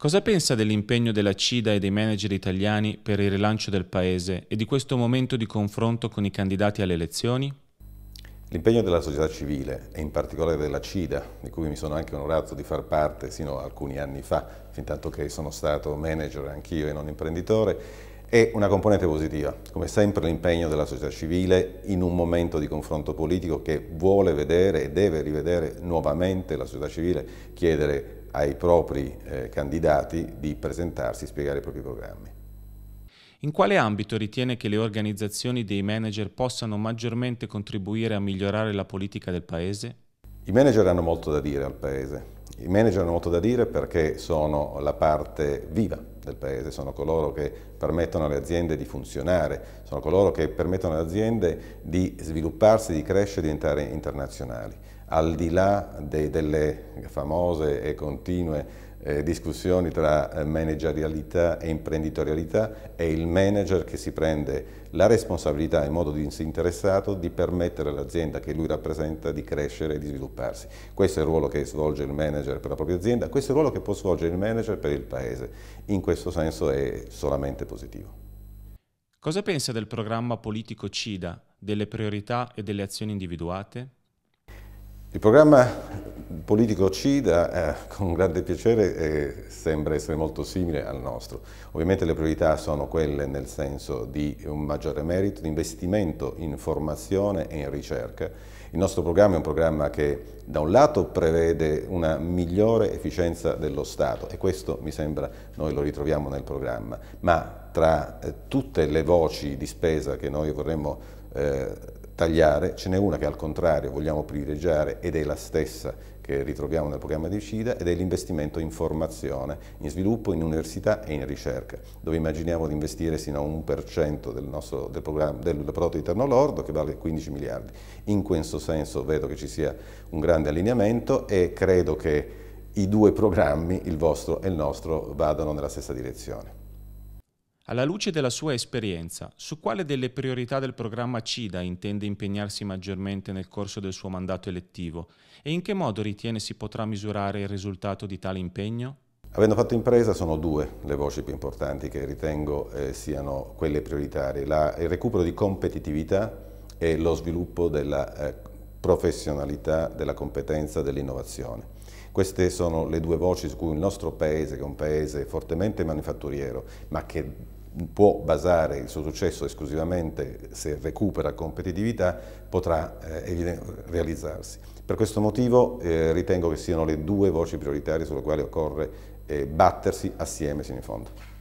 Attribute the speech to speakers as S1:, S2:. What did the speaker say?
S1: Cosa pensa dell'impegno della CIDA e dei manager italiani per il rilancio del Paese e di questo momento di confronto con i candidati alle elezioni?
S2: L'impegno della società civile e in particolare della CIDA, di cui mi sono anche onorato di far parte sino a alcuni anni fa, fin tanto che sono stato manager anch'io e non imprenditore, è una componente positiva. Come sempre l'impegno della società civile in un momento di confronto politico che vuole vedere e deve rivedere nuovamente la società civile, chiedere ai propri eh, candidati di presentarsi e spiegare i propri programmi.
S1: In quale ambito ritiene che le organizzazioni dei manager possano maggiormente contribuire a migliorare la politica del Paese?
S2: I manager hanno molto da dire al Paese. I manager hanno molto da dire perché sono la parte viva del Paese, sono coloro che permettono alle aziende di funzionare, sono coloro che permettono alle aziende di svilupparsi, di crescere, di diventare internazionali al di là de, delle famose e continue eh, discussioni tra eh, managerialità e imprenditorialità, è il manager che si prende la responsabilità in modo disinteressato di permettere all'azienda che lui rappresenta di crescere e di svilupparsi. Questo è il ruolo che svolge il manager per la propria azienda, questo è il ruolo che può svolgere il manager per il paese. In questo senso è solamente positivo.
S1: Cosa pensa del programma politico CIDA, delle priorità e delle azioni individuate?
S2: Il programma politico CIDA eh, con grande piacere eh, sembra essere molto simile al nostro. Ovviamente le priorità sono quelle nel senso di un maggiore merito, di investimento in formazione e in ricerca. Il nostro programma è un programma che da un lato prevede una migliore efficienza dello Stato e questo mi sembra noi lo ritroviamo nel programma, ma tra eh, tutte le voci di spesa che noi vorremmo eh, tagliare, ce n'è una che al contrario vogliamo privilegiare ed è la stessa che ritroviamo nel programma di CIDA ed è l'investimento in formazione, in sviluppo, in università e in ricerca, dove immaginiamo di investire sino a un per cento del, nostro, del, del prodotto interno lordo che vale 15 miliardi. In questo senso vedo che ci sia un grande allineamento e credo che i due programmi, il vostro e il nostro, vadano nella stessa direzione.
S1: Alla luce della sua esperienza, su quale delle priorità del programma CIDA intende impegnarsi maggiormente nel corso del suo mandato elettivo e in che modo ritiene si potrà misurare il risultato di tale impegno?
S2: Avendo fatto impresa sono due le voci più importanti che ritengo eh, siano quelle prioritarie, la, il recupero di competitività e lo sviluppo della eh, professionalità, della competenza, dell'innovazione. Queste sono le due voci su cui il nostro paese, che è un paese fortemente manifatturiero, ma che può basare il suo successo esclusivamente se recupera competitività, potrà eh, realizzarsi. Per questo motivo eh, ritengo che siano le due voci prioritarie sulle quali occorre eh, battersi assieme sino in fondo.